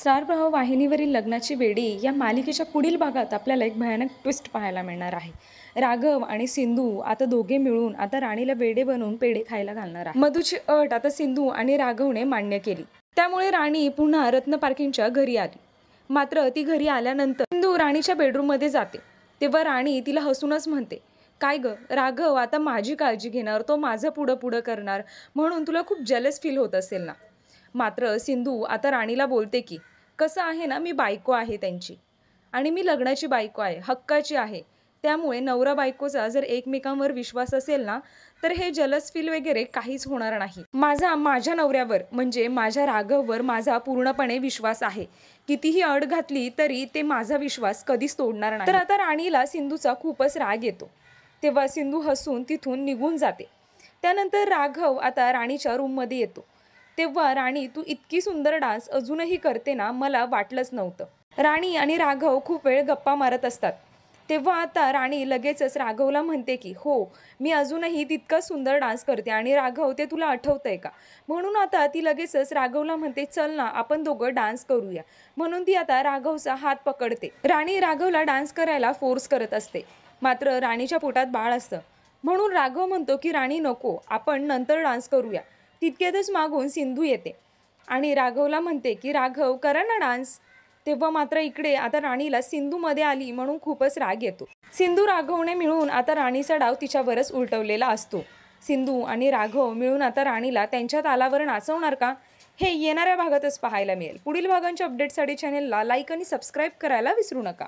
star प्रवाह वाहिनीवरील लग्नाची वेडी या मालिकेच्या पुढील भागात आपल्याला एक भयानक ट्विस्ट पाहायला मिळणार आहे राघव आणि सिंधू आता दोघे मिळून आता राणीला वेडे बनवून पेढे खायला घालणार आहे मधूची अट आता सिंधू आणि राघवने मान्य केली त्यामुळे राणी पुन्हा रत्न पार्किंगच्या घरी आली मात्र ती घरी आल्यानंतर सिंधू राणीच्या बेडरूममध्ये जाते तेव्हा राणी तिला हसूनच म्हणते काय ग राघव आता माझी काळजी घेणार तो माझं पुढं पुढं करणार म्हणून तुला खूप जलस फील होत असेल ना मात्र सिंधू आता राणीला बोलते की कसं आहे ना मी बायको आहे त्यांची आणि मी लग्नाची बायको आहे हक्काची आहे त्यामुळे नवरा बायकोचा जर एकमेकांवर विश्वास असेल ना तर हे जलस फील वगैरे काहीच होणार नाही माझा माझ्या नवऱ्यावर म्हणजे माझ्या राघववर माझा पूर्णपणे विश्वास आहे कितीही अड घातली तरी ते माझा विश्वास कधीच तोडणार नाही तर आता राणीला सिंधूचा खूपच राग येतो तेव्हा सिंधू हसून तिथून निघून जाते त्यानंतर राघव आता राणीच्या रूममध्ये येतो तेव्हा राणी तू इतकी सुंदर डान्स अजूनही करते ना मला वाटलंच नव्हतं राणी आणि राघव खूप वेळ गप्पा मारत असतात तेव्हा आता राणी लगेचच राघवला म्हणते की हो मी अजूनही तितकंच सुंदर डान्स करते आणि राघव ते तुला आठवतंय का म्हणून आता ती लगेचच राघवला म्हणते चल ना आपण दोघं डान्स करूया म्हणून ती आता राघवचा हात पकडते राणी राघवला डान्स करायला फोर्स करत असते मात्र राणीच्या पोटात बाळ असतं म्हणून राघव म्हणतो की राणी नको आपण नंतर डान्स करूया तितक्यातच मागून सिंधू येते आणि राघवला म्हणते की राघव करा ना डान्स तेव्हा मात्र इकडे आता राणीला सिंधूमध्ये आली म्हणून खूपच राग येतो सिंधू राघवने मिळून आता राणीचा डाव तिच्यावरच उलटवलेला असतो सिंधू आणि राघव मिळून आता राणीला त्यांच्या तालावर नाचवणार का हे येणाऱ्या भागातच पाहायला मिळेल पुढील भागांच्या अपडेटसाठी चॅनेलला लाईक आणि सबस्क्राईब करायला विसरू नका